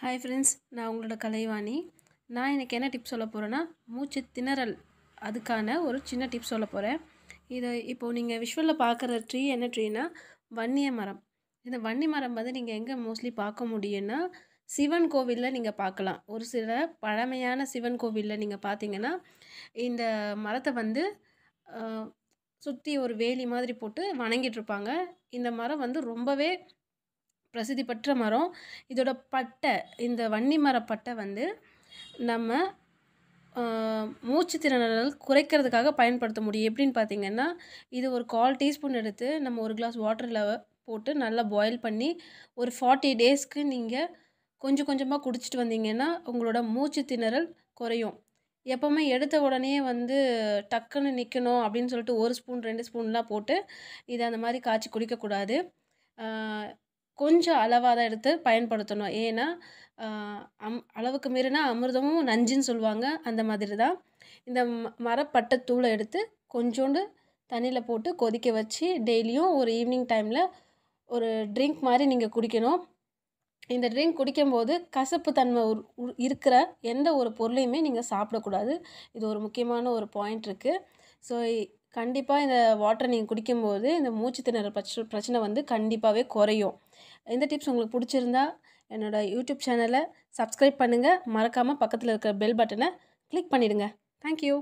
hi friends நான் உங்களோட கலைவாணி நான் எனக்கு என்ன டிப்ஸ் சொல்ல போகிறேன்னா மூச்சு திணறல் அதுக்கான ஒரு சின்ன டிப்ஸ் சொல்ல போகிறேன் இதை இப்போது நீங்கள் விஷுவலில் பார்க்குற ட்ரீ என்ன ட்ரீனா வன்னிய மரம் இந்த வன்னி மரம் வந்து நீங்கள் எங்கே மோஸ்ட்லி பார்க்க முடியும்னா சிவன் கோவிலில் நீங்கள் பார்க்கலாம் ஒரு சில பழமையான சிவன் கோவிலில் நீங்கள் பார்த்தீங்கன்னா இந்த மரத்தை வந்து சுற்றி ஒரு வேலி மாதிரி போட்டு வணங்கிட்டு இருப்பாங்க இந்த மரம் வந்து ரொம்பவே பிரசித்தி பெற்ற மரம் இதோட பட்டை இந்த வன்னி மர பட்டை வந்து நம்ம மூச்சு திறனல் குறைக்கிறதுக்காக பயன்படுத்த முடியும் எப்படின்னு பார்த்தீங்கன்னா இது ஒரு கால் டீஸ்பூன் எடுத்து நம்ம ஒரு கிளாஸ் வாட்டரில் போட்டு நல்லா பாயில் பண்ணி ஒரு ஃபார்ட்டி டேஸ்க்கு நீங்கள் கொஞ்சம் கொஞ்சமாக குடிச்சிட்டு வந்தீங்கன்னா உங்களோட மூச்சு திணறல் குறையும் எப்போவுமே எடுத்த உடனே வந்து டக்குன்னு நிற்கணும் அப்படின்னு சொல்லிட்டு ஒரு ஸ்பூன் ரெண்டு ஸ்பூன்லாம் போட்டு இதை அந்த மாதிரி காய்ச்சி குடிக்கக்கூடாது கொஞ்சம் அளவாக தான் எடுத்து பயன்படுத்தணும் ஏன்னா அம் அளவுக்கு மீறினா அமிர்தமும் நஞ்சுன்னு சொல்லுவாங்க அந்த மாதிரி தான் இந்த மரப்பட்ட தூளை எடுத்து கொஞ்சோண்டு தண்ணியில் போட்டு கொதிக்க வச்சு டெய்லியும் ஒரு ஈவினிங் டைமில் ஒரு ட்ரிங்க் மாதிரி நீங்கள் குடிக்கணும் இந்த ட்ரிங்க் குடிக்கும்போது கசப்பு தன்மை இருக்கிற எந்த ஒரு பொருளையுமே நீங்கள் சாப்பிடக்கூடாது இது ஒரு முக்கியமான ஒரு பாயிண்ட் இருக்குது ஸோ கண்டிப்பாக இந்த வாட்டரை நீங்கள் குடிக்கும்போது இந்த மூச்சு திணற பிரச்ச பிரச்சனை வந்து கண்டிப்பாகவே குறையும் இந்த டிப்ஸ் உங்களுக்கு பிடிச்சிருந்தா என்னோடய யூடியூப் சேனலை சப்ஸ்கிரைப் பண்ணுங்கள் மறக்காமல் பக்கத்தில் இருக்கிற பெல் பட்டனை கிளிக் பண்ணிவிடுங்க தேங்க்யூ